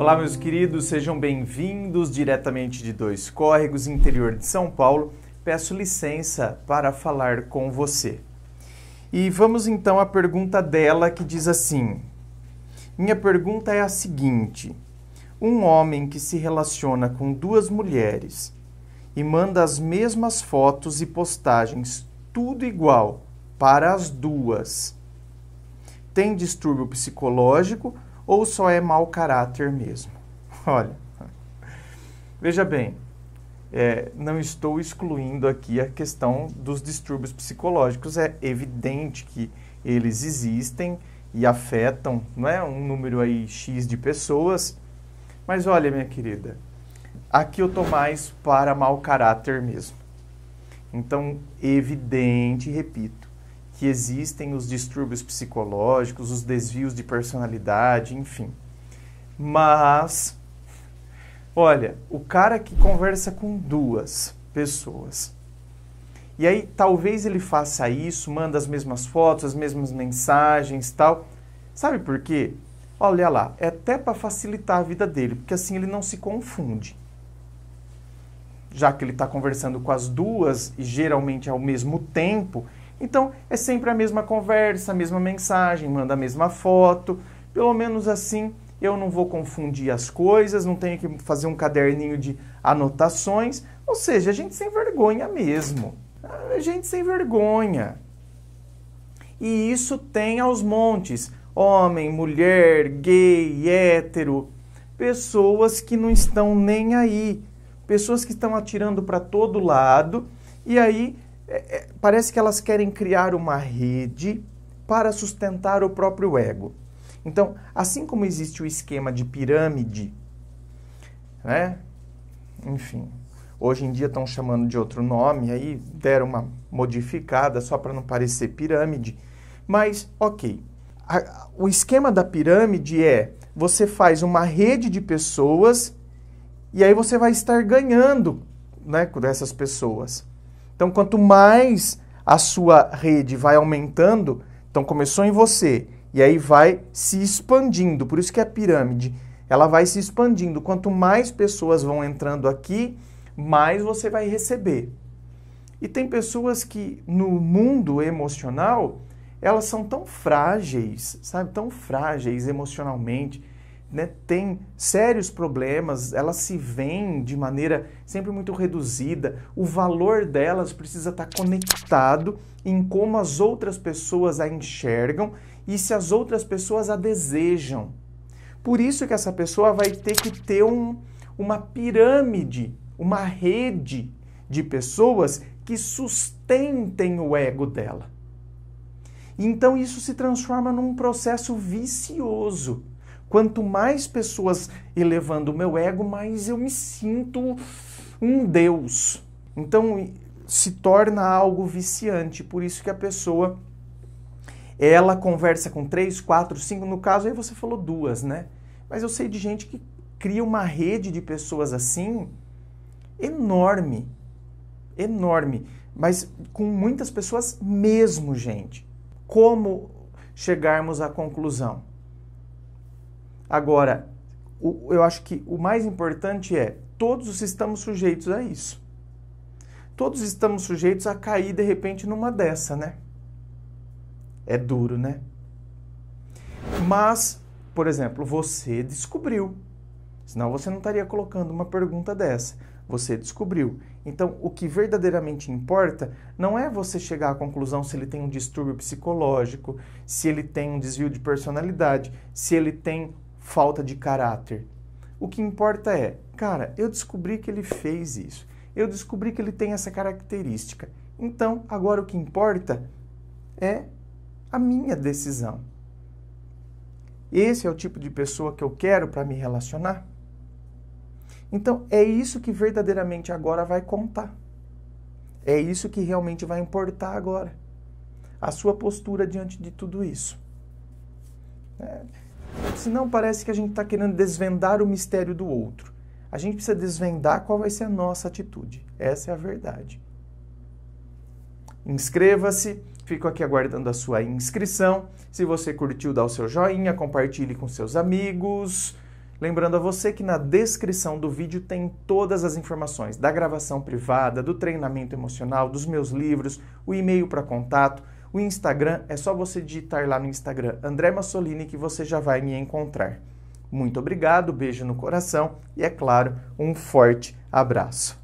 Olá, meus queridos, sejam bem-vindos diretamente de Dois Córregos, interior de São Paulo. Peço licença para falar com você. E vamos então à pergunta dela que diz assim: Minha pergunta é a seguinte: Um homem que se relaciona com duas mulheres e manda as mesmas fotos e postagens, tudo igual, para as duas, tem distúrbio psicológico ou só é mau caráter mesmo? Olha, veja bem, é, não estou excluindo aqui a questão dos distúrbios psicológicos, é evidente que eles existem e afetam não é, um número aí X de pessoas, mas olha, minha querida, aqui eu estou mais para mau caráter mesmo. Então, evidente, repito, que existem os distúrbios psicológicos, os desvios de personalidade, enfim. Mas, olha, o cara que conversa com duas pessoas. E aí talvez ele faça isso, manda as mesmas fotos, as mesmas mensagens, tal. Sabe por quê? Olha lá, é até para facilitar a vida dele, porque assim ele não se confunde. Já que ele está conversando com as duas e geralmente é ao mesmo tempo, então é sempre a mesma conversa, a mesma mensagem, manda a mesma foto. Pelo menos assim eu não vou confundir as coisas, não tenho que fazer um caderninho de anotações. Ou seja, a gente sem vergonha mesmo. A gente sem vergonha. E isso tem aos montes: homem, mulher, gay, hétero. Pessoas que não estão nem aí. Pessoas que estão atirando para todo lado. E aí é, é, parece que elas querem criar uma rede para sustentar o próprio ego. Então, assim como existe o esquema de pirâmide, né? Enfim, hoje em dia estão chamando de outro nome, aí deram uma modificada só para não parecer pirâmide. Mas, ok. A, o esquema da pirâmide é você faz uma rede de pessoas e aí você vai estar ganhando né, com essas pessoas. Então, quanto mais a sua rede vai aumentando, então começou em você e aí vai se expandindo. Por isso que é a pirâmide, ela vai se expandindo. Quanto mais pessoas vão entrando aqui, mais você vai receber. E tem pessoas que no mundo emocional, elas são tão frágeis, sabe? Tão frágeis emocionalmente né, tem sérios problemas, elas se veem de maneira sempre muito reduzida, o valor delas precisa estar conectado em como as outras pessoas a enxergam e se as outras pessoas a desejam. Por isso que essa pessoa vai ter que ter um, uma pirâmide, uma rede de pessoas que sustentem o ego dela. Então isso se transforma num processo vicioso Quanto mais pessoas elevando o meu ego, mais eu me sinto um deus. Então se torna algo viciante, por isso que a pessoa ela conversa com três, quatro, cinco, no caso aí você falou duas, né? Mas eu sei de gente que cria uma rede de pessoas assim enorme, enorme, mas com muitas pessoas mesmo, gente. Como chegarmos à conclusão? Agora, o, eu acho que o mais importante é todos estamos sujeitos a isso. Todos estamos sujeitos a cair de repente numa dessa, né? É duro, né? Mas, por exemplo, você descobriu. Senão você não estaria colocando uma pergunta dessa. Você descobriu. Então, o que verdadeiramente importa não é você chegar à conclusão se ele tem um distúrbio psicológico, se ele tem um desvio de personalidade, se ele tem falta de caráter. O que importa é, cara, eu descobri que ele fez isso. Eu descobri que ele tem essa característica. Então, agora o que importa é a minha decisão. Esse é o tipo de pessoa que eu quero para me relacionar? Então, é isso que verdadeiramente agora vai contar. É isso que realmente vai importar agora. A sua postura diante de tudo isso. É. Senão parece que a gente está querendo desvendar o mistério do outro. A gente precisa desvendar qual vai ser a nossa atitude. Essa é a verdade. Inscreva-se, fico aqui aguardando a sua inscrição. Se você curtiu, dá o seu joinha, compartilhe com seus amigos. Lembrando a você que na descrição do vídeo tem todas as informações da gravação privada, do treinamento emocional, dos meus livros, o e-mail para contato. O Instagram é só você digitar lá no Instagram André Massolini que você já vai me encontrar. Muito obrigado, beijo no coração e é claro, um forte abraço.